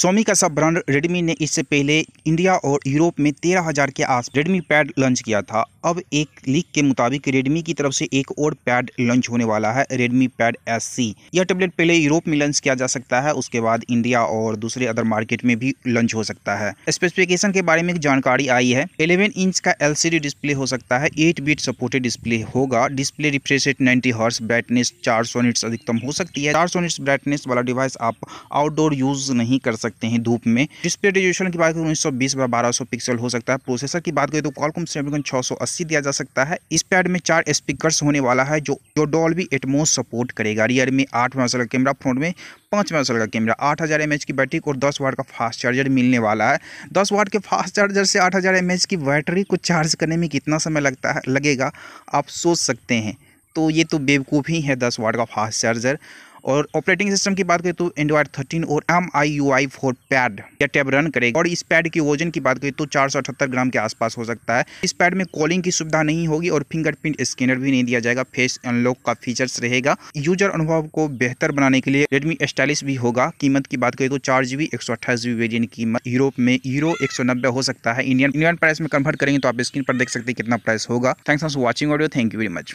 सोमी का सब brand Redmi ने इससे पहले इंडिया और यूरोप में तेरह हज़ार के आस रेडमी पैड लॉन्च किया था अब एक लीक के मुताबिक रेडमी की तरफ से एक और पैड लॉन्च होने वाला है रेडमी पैड एस सी यह टेबलेट पहले यूरोप में लॉन्च किया जा सकता है उसके बाद इंडिया और दूसरे अदर मार्केट में भी लॉन्च हो सकता है स्पेसिफिकेशन के बारे में एक जानकारी आई है इलेवन इंच का एल डिस्प्ले हो सकता है एट बीट सपोर्टेड डिस्प्ले होगा display refresh ninety hertz brightness चार सौ अधिकतम हो सकती है चार सौ ब्राइटनेस वाला डिवाइस आप आउटडोर यूज नहीं कर सकते सकते हैं धूप में डिस्प्ले रेजोल्यूशन की बात करें उन्नीस सौ बीस बारह सौ पिक्सल हो सकता है प्रोसेसर की बात करें तो कॉलकॉम स्नैपड्रैगन छः सौ अस्सी दिया जा सकता है इस पैड में चार स्पीकर होने वाला है जो जो डॉल भी एटमोस सपोर्ट करेगा रियर में आठ मेगा का कैमरा फ्रंट में पाँच मेगा का कैमरा आठ हज़ार एम की बैटरी और दस वाट का फास्ट चार्जर मिलने वाला है दस वाट के फास्ट चार्जर से आठ हज़ार एम की बैटरी को चार्ज करने में कितना समय लगता है लगेगा आप सोच सकते हैं तो ये तो बेवकूफ़ ही है दस वाट का फास्ट चार्जर और ऑपरेटिंग सिस्टम की बात करें तो एंड्रॉइड थर्टीन और M I U I four pad या टैब रन करेगा और इस पैड के वजन की बात करें तो चार ग्राम के आसपास हो सकता है इस पैड में कॉलिंग की सुविधा नहीं होगी और फिंगरप्रिंट स्कैनर भी नहीं दिया जाएगा फेस अनलॉक का फीचर्स रहेगा यूजर अनुभव को बेहतर बनाने के लिए रेडमी एस्टाइलिस भी होगा कीमत की बात करें तो चार जीबी एक सौ जीबी वेरियंट कीमत यूरोप में यूरो एक सौ नब्बे हो सकता है इंडियन इंडियन प्राइस में कन्वर्ट करेंगे तो आप स्क्रीन पर देख सकते हैं कितना प्राइस होगा thanks for watching audio thank you very much